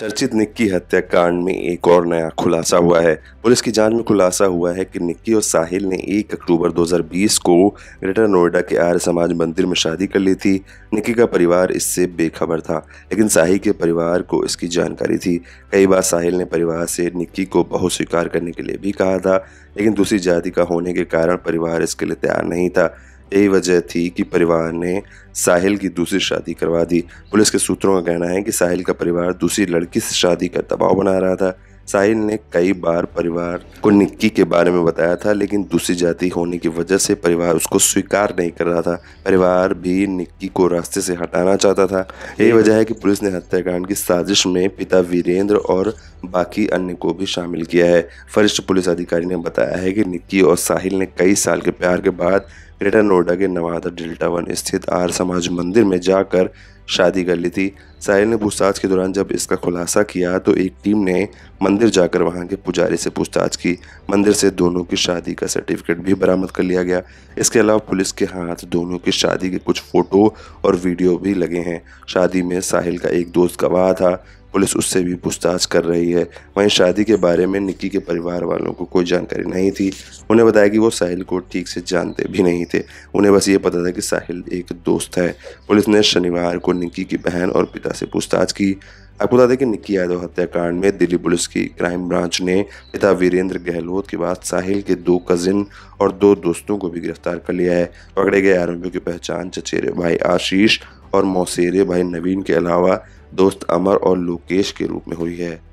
चर्चित निक्की हत्याकांड में एक और नया खुलासा हुआ है पुलिस की जांच में खुलासा हुआ है कि निक्की और साहिल ने 1 अक्टूबर 2020 को ग्रेटर नोएडा के आर्य समाज मंदिर में शादी कर ली थी निक्की का परिवार इससे बेखबर था लेकिन साहिल के परिवार को इसकी जानकारी थी कई बार साहिल ने परिवार से निक्की को बहु स्वीकार करने के लिए भी कहा था लेकिन दूसरी जाति का होने के कारण परिवार इसके लिए तैयार नहीं था यही वजह थी कि परिवार ने साहिल की दूसरी शादी करवा दी पुलिस के सूत्रों का कहना है कि साहिल का परिवार दूसरी लड़की से शादी का दबाव बना रहा था साहिल ने कई बार परिवार को निक्की के बारे में बताया था लेकिन दूसरी जाति होने की वजह से परिवार उसको स्वीकार नहीं कर रहा था परिवार भी निक्की को रास्ते से हटाना चाहता था यही वजह है कि पुलिस ने हत्याकांड की साजिश में पिता वीरेंद्र और बाकी अन्य को भी शामिल किया है वरिष्ठ पुलिस अधिकारी ने बताया है कि निक्की और साहिल ने कई साल के प्यार के बाद ग्रेटर नोएडा के नवादा डेल्टा वन स्थित आर समाज मंदिर में जाकर शादी कर ली थी साहिल ने पूछताछ के दौरान जब इसका खुलासा किया तो एक टीम ने मंदिर जाकर वहां के पुजारी से पूछताछ की मंदिर से दोनों की शादी का सर्टिफिकेट भी बरामद कर लिया गया इसके अलावा पुलिस के हाथ दोनों की शादी के कुछ फोटो और वीडियो भी लगे हैं शादी में साहिल का एक दोस्त गवाह था पुलिस उससे भी पूछताछ कर रही है वहीं शादी के बारे में निक्की के परिवार वालों को कोई जानकारी नहीं थी उन्हें बताया कि वो साहिल को ठीक से जानते भी नहीं थे उन्हें बस ये पता था कि साहिल एक दोस्त है पुलिस ने शनिवार को निक्की की बहन और पिता से पूछताछ की आपको बता दें कि निक्की यादव हत्याकांड में दिल्ली पुलिस की क्राइम ब्रांच ने पिता वीरेंद्र गहलोत के बाद साहिल के दो कजिन और दो दोस्तों को भी गिरफ्तार कर लिया है पकड़े गए आरोपियों की पहचान चचेरे भाई आशीष और मौसेरे भाई नवीन के अलावा दोस्त अमर और लोकेश के रूप में हुई है